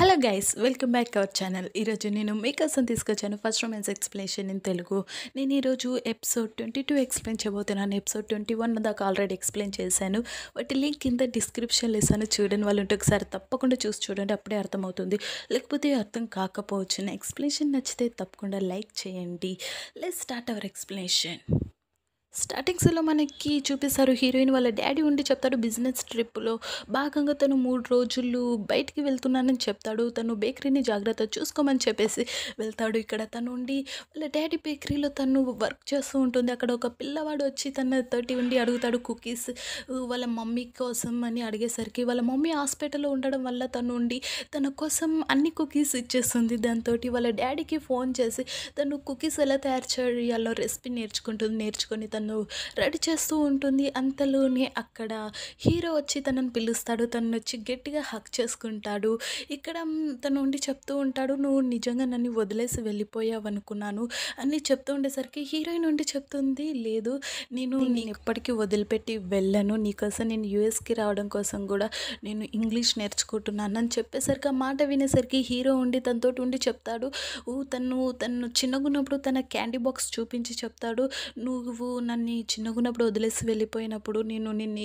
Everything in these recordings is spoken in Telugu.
hello guys welcome back our channel ఈరోజు నేను మీకోసం తీసుకొచ్చాను first romance explanation in Telugu నేను ఈరోజు ఎపిసోడ్ ట్వంటీ టూ ఎక్స్ప్లెయిన్ చేయబోతున్నాను ఎపిసోడ్ ట్వంటీ వన్ దాకా ఆల్రెడీ ఎక్స్ప్లెయిన్ చేశాను వాటి లింక్ కింద డిస్క్రిప్షన్ ఇస్తాను చూడండి వాళ్ళు ఉంటే ఒకసారి తప్పకుండా చూసి చూడండి అప్పుడే అర్థమవుతుంది లేకపోతే అర్థం కాకపోవచ్చు నా ఎక్స్ప్లెనేషన్ నచ్చితే తప్పకుండా లైక్ చేయండి లెట్ స్టార్ట్ అవర్ ఎక్స్ప్లెనేషన్ స్టార్టింగ్స్లో మనకి చూపిస్తారు హీరోయిన్ వాళ్ళ డాడీ ఉండి చెప్తాడు బిజినెస్ ట్రిప్లో భాగంగా తను మూడు రోజులు బయటికి వెళ్తున్నానని చెప్తాడు తను బేకరీని జాగ్రత్త చూసుకోమని చెప్పేసి వెళ్తాడు ఇక్కడ తను ఉండి వాళ్ళ డాడీ బేకరీలో తను వర్క్ చేస్తూ ఉంటుంది అక్కడ ఒక పిల్లవాడు వచ్చి తన తోటి ఉండి అడుగుతాడు కుకీస్ వాళ్ళ మమ్మీ కోసం అని అడిగేసరికి వాళ్ళ మమ్మీ హాస్పిటల్లో ఉండడం వల్ల తను ఉండి తన కోసం అన్ని కుకీస్ ఇచ్చేస్తుంది దాంతో వాళ్ళ డాడీకి ఫోన్ చేసి తను కుకీస్ ఎలా తయారు చేయాలో రెసిపీ నేర్చుకుంటుంది నేర్చుకొని తను తను రెడీ చేస్తూ ఉంటుంది అంతలోనే అక్కడ హీరో వచ్చి తనని పిలుస్తాడు తనను వచ్చి గట్టిగా హక్ చేసుకుంటాడు ఇక్కడ తను ఉండి చెప్తూ ఉంటాడు నువ్వు నిజంగా నన్ను వదిలేసి వెళ్ళిపోయావు అనుకున్నాను అని చెప్తూ ఉండేసరికి హీరోయిన్ ఉండి చెప్తుంది లేదు నేను నేను ఎప్పటికీ వదిలిపెట్టి వెళ్ళను నీకోసం నేను యూఎస్కి రావడం కోసం కూడా నేను ఇంగ్లీష్ నేర్చుకుంటున్నాను అని చెప్పేసరికి ఆ మాట వినేసరికి హీరో ఉండి తనతో ఉండి చెప్తాడు తను తను చిన్నగున్నప్పుడు తన క్యాండీ బాక్స్ చూపించి చెప్తాడు నువ్వు నన్ను చిన్నగున్నప్పుడు వదిలేసి వెళ్ళిపోయినప్పుడు నేను నిన్ను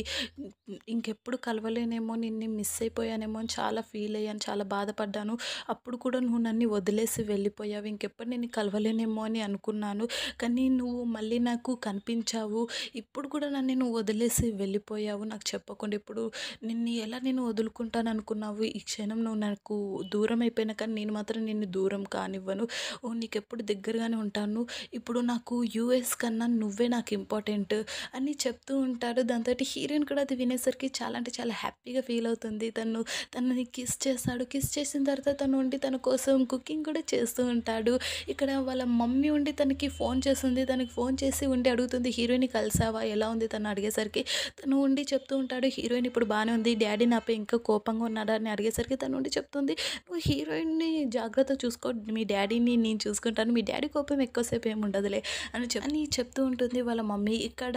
ఇంకెప్పుడు కలవలేనేమో నిన్ను మిస్ అయిపోయానేమో అని చాలా ఫీల్ అయ్యాను చాలా బాధపడ్డాను అప్పుడు కూడా నువ్వు నన్ను వదిలేసి వెళ్ళిపోయావు ఇంకెప్పుడు నేను కలవలేనేమో అని అనుకున్నాను కానీ నువ్వు మళ్ళీ నాకు కనిపించావు ఇప్పుడు కూడా నన్ను నువ్వు వదిలేసి వెళ్ళిపోయావు నాకు చెప్పకుండా ఇప్పుడు నిన్ను ఎలా నేను వదులుకుంటాను అనుకున్నావు ఈ క్షణం నువ్వు నాకు దూరం అయిపోయినా కానీ నేను మాత్రం నిన్ను దూరం కానివ్వను నీకెప్పుడు దగ్గరగానే ఉంటాను ఇప్పుడు నాకు యూఎస్ కన్నా నువ్వే నాకు ఇంపార్టెంట్ అని చెప్తూ ఉంటారు దాంతో హీరోయిన్ కూడా అది వినేసరికి చాలా అంటే చాలా హ్యాపీగా ఫీల్ అవుతుంది తను తనని కిస్ చేస్తాడు కిస్ చేసిన తర్వాత తను ఉండి తన కోసం కుకింగ్ కూడా చేస్తూ ఉంటాడు ఇక్కడ వాళ్ళ మమ్మీ ఉండి తనకి ఫోన్ చేస్తుంది తనకి ఫోన్ చేసి ఉండి అడుగుతుంది హీరోయిన్ కలిసావా ఎలా ఉంది తను అడిగేసరికి తను ఉండి చెప్తూ ఉంటాడు హీరోయిన్ ఇప్పుడు బాగానే ఉంది డాడీ నాపై ఇంకా కోపంగా ఉన్నాడా అని అడిగేసరికి తను ఉండి చెప్తుంది నువ్వు హీరోయిన్ని జాగ్రత్త చూసుకో మీ డాడీని నేను చూసుకుంటాను మీ డాడీ కోపం ఎక్కువసేపు ఏమి ఉండదులే అని చెప్పి అని చెప్తూ ఉంటుంది వాళ్ళ మమ్మీ ఇక్కడ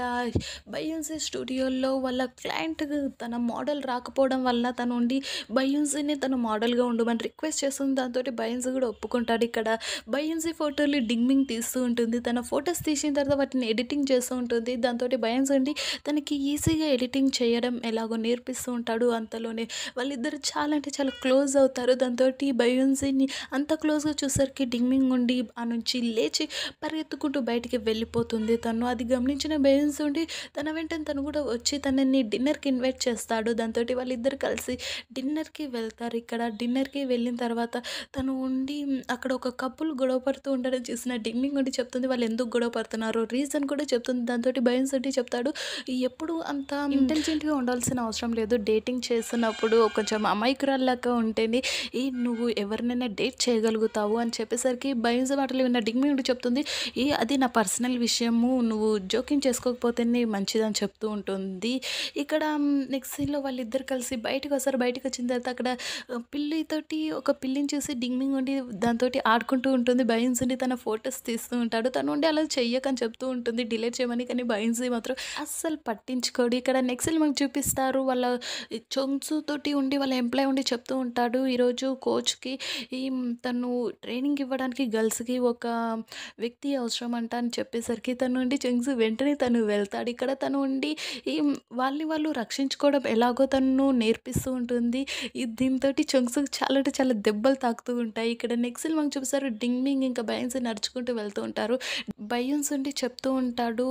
బయోన్సీ స్టూడియోలో వాళ్ళ క్లయింట్ తన మోడల్ రాకపోవడం వల్ల తను ఉండి బయోన్సీని తన మోడల్గా ఉండమని రిక్వెస్ట్ చేస్తుంది దాంతో బయోన్సీ కూడా ఒప్పుకుంటాడు ఇక్కడ బయోన్సీ ఫోటోలు డిగ్మింగ్ తీస్తూ ఉంటుంది తన ఫొటోస్ తీసిన తర్వాత వాటిని ఎడిటింగ్ చేస్తూ ఉంటుంది దాంతో బయోన్స్ ఉండి తనకి ఈజీగా ఎడిటింగ్ చేయడం ఎలాగో నేర్పిస్తూ ఉంటాడు అంతలోనే వాళ్ళిద్దరు చాలా అంటే చాలా క్లోజ్ అవుతారు దాంతో బయోన్సీని అంత క్లోజ్గా చూసరికి డిగ్మింగ్ ఉండి ఆ నుంచి లేచి పరిగెత్తుకుంటూ బయటికి వెళ్ళిపోతుంది తను అది గమనించిన బేన్స్ ఉండి తన వెంటనే తను కూడా వచ్చి తనని డిన్నర్కి ఇన్వైట్ చేస్తాడు దాంతో వాళ్ళిద్దరు కలిసి డిన్నర్కి వెళ్తారు ఇక్కడ డిన్నర్కి వెళ్ళిన తర్వాత తను ఉండి అక్కడ ఒక కప్పులు గొడవ పడుతూ ఉండడం చూసిన డిమ్మింగ్ ఉండి చెప్తుంది వాళ్ళు ఎందుకు గొడవ పడుతున్నారు రీజన్ కూడా చెప్తుంది దాంతో బయన్స్ ఉండి చెప్తాడు ఎప్పుడు అంత ఇంటెలిజెంట్గా ఉండాల్సిన అవసరం లేదు డేటింగ్ చేస్తున్నప్పుడు కొంచెం అమాయకురాల్లాగా ఉంటేనే ఈ నువ్వు ఎవరినైనా డేట్ చేయగలుగుతావు అని చెప్పేసరికి భయం మాటలు విన్న ఉండి చెప్తుంది ఈ అది నా పర్సనల్ విషయము నువ్వు జోక్యం చేసుకోకపోతేనే మంచిదని చెప్తూ ఉంటుంది ఇక్కడ నెక్స్ట్ సీన్లో వాళ్ళిద్దరు కలిసి బయటకు వస్తారు బయటకు వచ్చిన తర్వాత అక్కడ పిల్లితోటి ఒక పిల్లిని చూసి డింగ్మింగ్ ఉండి దాంతో ఆడుకుంటూ ఉంటుంది బయన్స్ ఉండి తన ఫొటోస్ తీస్తూ ఉంటాడు తను ఉండి అలా చెయ్యకని చెప్తూ ఉంటుంది డిలే చేయమని కానీ బయన్స్ మాత్రం అస్సలు పట్టించుకోడు ఇక్కడ నెక్స్ట్ మనకు చూపిస్తారు వాళ్ళ చొంచుతోటి ఉండి వాళ్ళ ఎంప్లాయ్ ఉండి చెప్తూ ఉంటాడు ఈరోజు కోచ్కి ఈ తను ట్రైనింగ్ ఇవ్వడానికి గర్ల్స్కి ఒక వ్యక్తి అవసరం అంట అని చెప్పేసరికి తను ఉండి చెంగ్స్ వెంటనే తను వెళ్తాడు ఇక్కడ తను ఉండి ఈ వాళ్ళని వాళ్ళు రక్షించుకోవడం ఎలాగో తను నేర్పిస్తూ ఉంటుంది ఈ దీంతో చొంగ్సుకు చాలా అంటే చాలా దెబ్బలు తాకుతూ ఉంటాయి ఇక్కడ నెక్స్ట్ మనం చూపిస్తారు డింగ్ మింగ్ ఇంకా బయన్స్ నడుచుకుంటూ వెళ్తూ ఉంటారు బయన్స్ ఉండి చెప్తూ ఉంటాడు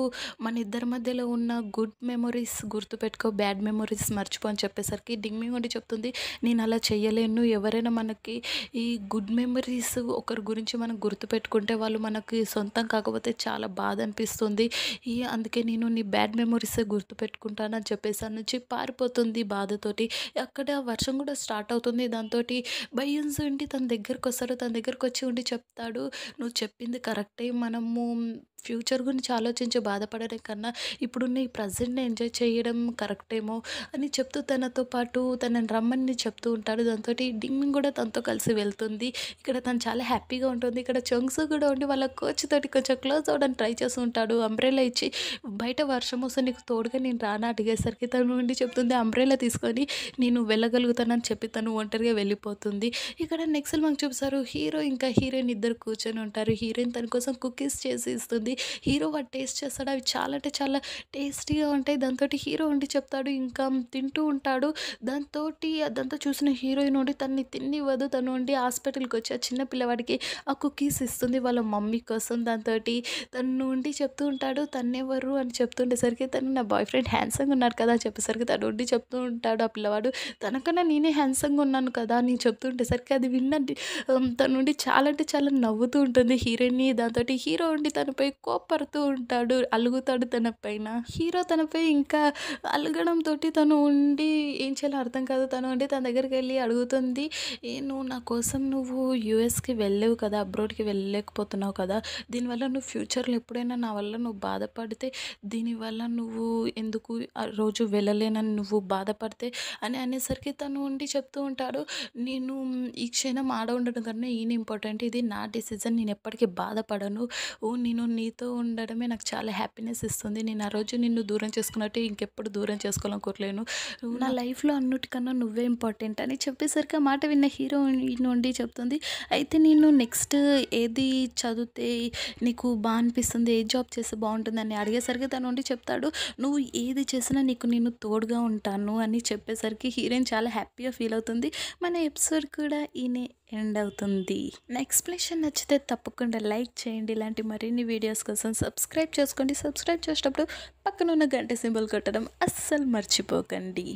మన ఇద్దరి మధ్యలో ఉన్న గుడ్ మెమొరీస్ గుర్తుపెట్టుకో బ్యాడ్ మెమొరీస్ మర్చిపో అని చెప్పేసరికి డింగ్ మింగ్ ఉండి చెప్తుంది నేను అలా చేయలేను ఎవరైనా మనకి ఈ గుడ్ మెమరీస్ ఒకరి గురించి మనం గుర్తుపెట్టుకుంటే వాళ్ళు మనకి సొంతం కాకపోతే చాలా బాధ అనిపిస్తుంది అందుకే నేను నీ బ్యాడ్ గుర్తు గుర్తుపెట్టుకుంటానని చెప్పేసాను నుంచి పారిపోతుంది బాధతోటి అక్కడ వర్షం కూడా స్టార్ట్ అవుతుంది దాంతో భయ్యన్స్ ఉండి తన దగ్గరకు వస్తారు తన దగ్గరకు వచ్చి ఉండి చెప్తాడు నువ్వు చెప్పింది కరెక్టే మనము ఫ్యూచర్ గురించి ఆలోచించి బాధపడడం కన్నా ఇప్పుడున్న ఈ ప్రజెంట్ని ఎంజాయ్ చేయడం కరెక్ట్ ఏమో అని చెప్తూ తనతో పాటు తనని రమ్మని చెప్తూ ఉంటాడు దాంతో డిమ్మింగ్ కూడా తనతో కలిసి వెళ్తుంది ఇక్కడ తను చాలా హ్యాపీగా ఉంటుంది ఇక్కడ చంగ్స్ కూడా ఉండి వాళ్ళ కోచ్ తోటి కొంచెం క్లోజ్ అవ్వడానికి ట్రై చేస్తూ ఉంటాడు అంబ్రేలా ఇచ్చి బయట వర్షం వస్తే నీకు తోడుగా నేను రానా అడిగేసరికి తను నుండి చెప్తుంది అంబ్రెలా తీసుకొని నేను వెళ్ళగలుగుతానని చెప్పి తను ఒంటరిగా వెళ్ళిపోతుంది ఇక్కడ నెక్స్ట్ మనకు చూపిస్తారు హీరో ఇంకా హీరోయిన్ ఇద్దరు కూర్చొని ఉంటారు హీరోయిన్ తన కోసం కుకీస్ చేసి ఇస్తుంది హీరో వాడు టేస్ట్ చేస్తాడు అవి చాలా అంటే చాలా టేస్టీగా ఉంటాయి దాంతో హీరో ఉండి చెప్తాడు ఇంకా తింటూ ఉంటాడు దాంతో అదంతా చూసిన హీరోయిన్ ఉండి తన్ని తిన్నివ్వదు తను ఉండి హాస్పిటల్కి వచ్చి ఆ చిన్న పిల్లవాడికి ఆ కుకీస్ ఇస్తుంది వాళ్ళ మమ్మీ కోసం దాంతో తను ఉండి చెప్తూ ఉంటాడు తన్నెవరు అని చెప్తుండేసరికి తను నా బాయ్ ఫ్రెండ్ హ్యాండ్సంగ్ ఉన్నాడు కదా చెప్పేసరికి తను ఉండి చెప్తూ ఉంటాడు ఆ పిల్లవాడు తనకన్నా నేనే హ్యాండ్సంగ్ ఉన్నాను కదా అని చెప్తుంటేసరికి అది విన్న తను ఉండి చాలా అంటే చాలా నవ్వుతూ ఉంటుంది హీరోయిన్ని దాంతో హీరో ఉండి తనపై కోపడుతూ ఉంటాడు అలుగుతాడు తన పైన హీరో తనపై ఇంకా అలగడంతో తను ఉండి ఏం చేయాలో అర్థం కాదు తను ఉండి తన దగ్గరికి వెళ్ళి అడుగుతుంది ఏ నువ్వు నా కోసం నువ్వు యూఎస్కి వెళ్ళేవు కదా అబ్రోడ్కి వెళ్ళలేకపోతున్నావు కదా దీనివల్ల నువ్వు ఫ్యూచర్లో ఎప్పుడైనా నా వల్ల నువ్వు బాధపడితే దీనివల్ల నువ్వు ఎందుకు రోజు వెళ్ళలేనని నువ్వు బాధపడితే అని అనేసరికి తను ఉండి చెప్తూ ఉంటాడు నేను ఈ క్షణం ఆడ ఉండడం కన్నా ఈయన ఇంపార్టెంట్ ఇది నా డిసిజన్ నేను ఎప్పటికీ బాధపడను ఓ నేను నీ నీతో ఉండడమే నాకు చాలా హ్యాపీనెస్ ఇస్తుంది నేను ఆ రోజు నిన్ను దూరం చేసుకున్నట్టు ఇంకెప్పుడు దూరం చేసుకోవాలనుకోవట్లేను నా లైఫ్లో అన్నిటికన్నా నువ్వే ఇంపార్టెంట్ అని చెప్పేసరికి మాట విన్న హీరో నుండి చెప్తుంది అయితే నేను నెక్స్ట్ ఏది చదివితే నీకు బాగా అనిపిస్తుంది ఏ జాబ్ చేస్తే బాగుంటుందని అడిగేసరికి తను ఉండి చెప్తాడు నువ్వు ఏది చేసినా నీకు నేను తోడుగా ఉంటాను అని చెప్పేసరికి హీరోయిన్ చాలా హ్యాపీగా ఫీల్ అవుతుంది మన ఎపిసోడ్ కూడా ఈయనే ఎండ్ అవుతుంది ఎక్స్ప్లెనేషన్ నచ్చితే తప్పకుండా లైక్ చేయండి ఇలాంటి మరిన్ని వీడియోస్ కోసం సబ్స్క్రైబ్ చేసుకోండి సబ్స్క్రైబ్ చేసేటప్పుడు పక్కనున్న గంట సింబల్ కొట్టడం అస్సలు మర్చిపోకండి